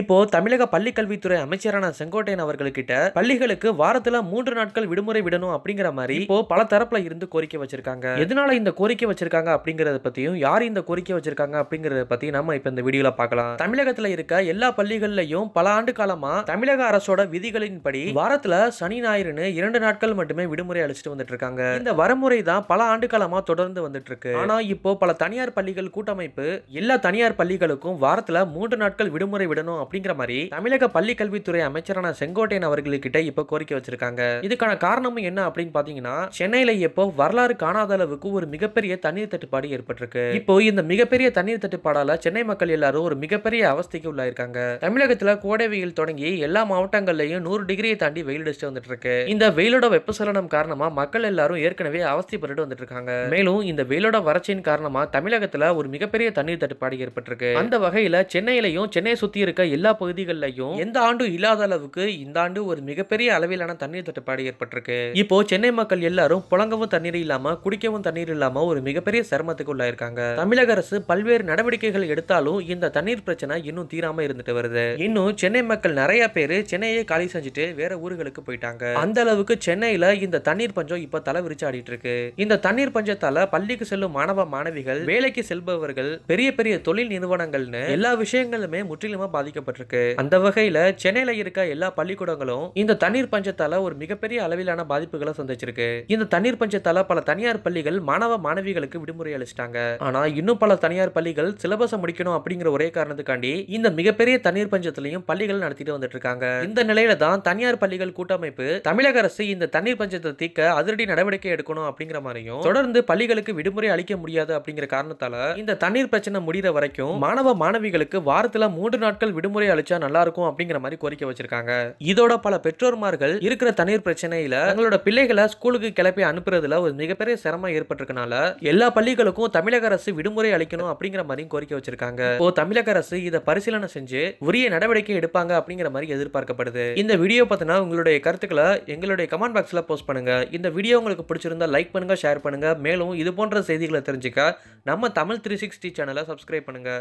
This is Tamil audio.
இப்போ தமிழக பள்ளிக்கல்வித்துறை அமைச்சரான செங்கோட்டையன் அவர்கள்கிட்ட பள்ளிகளுக்கு வாரத்துல மூன்று நாட்கள் விடுமுறை விடணும் அப்படிங்கிற மாதிரி இப்போ பல தரப்புல இருந்து கோரிக்கை வச்சிருக்காங்க எதனால இந்த கோரிக்கை வச்சிருக்காங்க அப்படிங்கறத பத்தியும் யார் இந்த கோரிக்கை வச்சிருக்காங்க அப்படிங்கறத பத்தி நம்ம இப்ப இந்த வீடியோல பாக்கலாம் தமிழகத்துல இருக்க எல்லா பள்ளிகள்லயும் பல ஆண்டு காலமா தமிழக அரசோட விதிகளின்படி வாரத்துல சனி ஞாயிறுன்னு இரண்டு நாட்கள் மட்டுமே விடுமுறை அழிச்சிட்டு வந்துட்டு இருக்காங்க இந்த வரமுறை தான் பல ஆண்டு காலமா தொடர்ந்து வந்துட்டு இருக்கு ஆனா இப்போ பல தனியார் பள்ளிகள் கூட்டமைப்பு எல்லா தனியார் பள்ளிகளுக்கும் வாரத்துல மூன்று நாட்கள் விடுமுறை விடணும் அப்படிங்கிற மாதிரி தமிழக பள்ளி கல்வித்துறை அமைச்சரான செங்கோட்டையன் அவர்களுக்கிட்ட இப்ப கோரிக்கை வச்சிருக்காங்க இதுக்கான காரணமும் என்ன அப்படின்னு பாத்தீங்கன்னா சென்னையில இப்போ வரலாறு காணாத அளவுக்கு ஒரு மிகப்பெரிய தண்ணீர் தட்டுப்பாடு ஏற்பட்டிருக்கு இப்போ இந்த மிகப்பெரிய தண்ணீர் தட்டுப்பாடால சென்னை மக்கள் எல்லாரும் ஒரு மிகப்பெரிய அவஸ்தைக்கு உள்ளாயிருக்காங்க தமிழகத்துல கோடை வெயில் தொடங்கி எல்லா மாவட்டங்கள்லயும் நூறு டிகிரியை தாண்டி வெயில் அடிச்சுட்டு வந்துட்டு இருக்கு இந்த வெயிலோட வெப்பசலனம் காரணமா மக்கள் எல்லாரும் ஏற்கனவே அவஸ்தைப்பட்டு வந்துட்டு இருக்காங்க மேலும் இந்த வெயிலோட வறட்சியின் காரணமா தமிழகத்துல ஒரு மிகப்பெரிய தண்ணீர் தட்டுப்பாடு ஏற்பட்டிருக்கு அந்த வகையில சென்னையிலையும் சென்னையை சுத்தி இருக்க எல்லா பகுதிகளிலையும் எந்த ஆண்டும் இல்லாத அளவுக்கு இந்த ஆண்டு ஒரு மிகப்பெரிய அளவிலான தண்ணீர் தட்டுப்பாடு ஏற்பட்டிருக்கு இப்போ சென்னை மக்கள் எல்லாரும் புழங்கவும் தண்ணீர் இல்லாம குடிக்கவும் தண்ணீர் இல்லாம ஒரு மிகப்பெரிய சிரமத்துக்கு உள்ளாயிருக்காங்க தமிழக அரசு பல்வேறு நடவடிக்கைகள் எடுத்தாலும் இந்த தண்ணீர் பிரச்சனை இன்னும் தீராம இருந்துட்டு வருது இன்னும் சென்னை மக்கள் நிறைய பேரு சென்னையே காலி செஞ்சுட்டு வேற ஊர்களுக்கு போயிட்டாங்க அந்த அளவுக்கு சென்னையில இந்த தண்ணீர் பஞ்சம் இப்ப தலை விரிச்சாடிட்டு இருக்கு இந்த தண்ணீர் பஞ்சத்தால பள்ளிக்கு செல்லும் மாணவ மாணவிகள் வேலைக்கு செல்பவர்கள் பெரிய பெரிய தொழில் நிறுவனங்கள்னு எல்லா விஷயங்களுமே முற்றிலுமா பாதிக்க பாதிக்கப்பட்டிருக்கு அந்த வகையில சென்னையில இருக்க எல்லா பள்ளிக்கூடங்களும் இந்த தண்ணீர் பஞ்சத்தால ஒரு மிகப்பெரிய அளவிலான பாதிப்புகளை சந்திச்சிருக்கு இந்த தண்ணீர் பஞ்சத்தால பல தனியார் பள்ளிகள் மாணவ மாணவிகளுக்கு விடுமுறை அளிச்சிட்டாங்க ஆனா இன்னும் பல தனியார் பள்ளிகள் சிலபஸை முடிக்கணும் அப்படிங்கிற ஒரே காரணத்துக்காண்டி இந்த மிகப்பெரிய தண்ணீர் பஞ்சத்திலையும் பள்ளிகள் நடத்திட்டு வந்துட்டு இருக்காங்க இந்த நிலையில தான் தனியார் பள்ளிகள் கூட்டமைப்பு தமிழக அரசு இந்த தண்ணீர் பஞ்சத்தை தீக்க அதிரடி நடவடிக்கை எடுக்கணும் அப்படிங்கிற மாதிரியும் தொடர்ந்து பள்ளிகளுக்கு விடுமுறை அளிக்க முடியாது அப்படிங்கிற காரணத்தால இந்த தண்ணீர் பிரச்சனை முடிகிற வரைக்கும் மாணவ மாணவிகளுக்கு வாரத்துல மூன்று நாட்கள் விடுமுறை விடுமுறை அளிச்சா நல்லா இருக்கும் அப்படிங்கிற மாதிரி கோரிக்கை வச்சிருக்காங்க இதோட பல பெற்றோர்மார்கள் இருக்கிற தண்ணீர் பிரச்சனையில தங்களோட பிள்ளைகளை ஸ்கூலுக்கு கிளப்பி அனுப்புறதுல ஒரு மிகப்பெரிய சிரமம் ஏற்பட்டிருக்கனால எல்லா பள்ளிகளுக்கும் தமிழக அரசு விடுமுறை அளிக்கணும் அப்படிங்கிற மாதிரியும் கோரிக்கை வச்சிருக்காங்க இப்போ தமிழக அரசு இதை பரிசீலனை செஞ்சு உரிய நடவடிக்கை எடுப்பாங்க அப்படிங்கிற மாதிரி எதிர்பார்க்கப்படுது இந்த வீடியோ பார்த்தீங்கன்னா உங்களுடைய கருத்துக்களை எங்களுடைய கமெண்ட் பாக்ஸ்ல போஸ்ட் பண்ணுங்க இந்த வீடியோ உங்களுக்கு பிடிச்சிருந்தா லைக் பண்ணுங்க ஷேர் பண்ணுங்க மேலும் இது போன்ற செய்திகளை தெரிஞ்சுக்க நம்ம தமிழ் த்ரீ சிக்ஸ்டி சேனலை சப்ஸ்கிரைப் பண்ணுங்க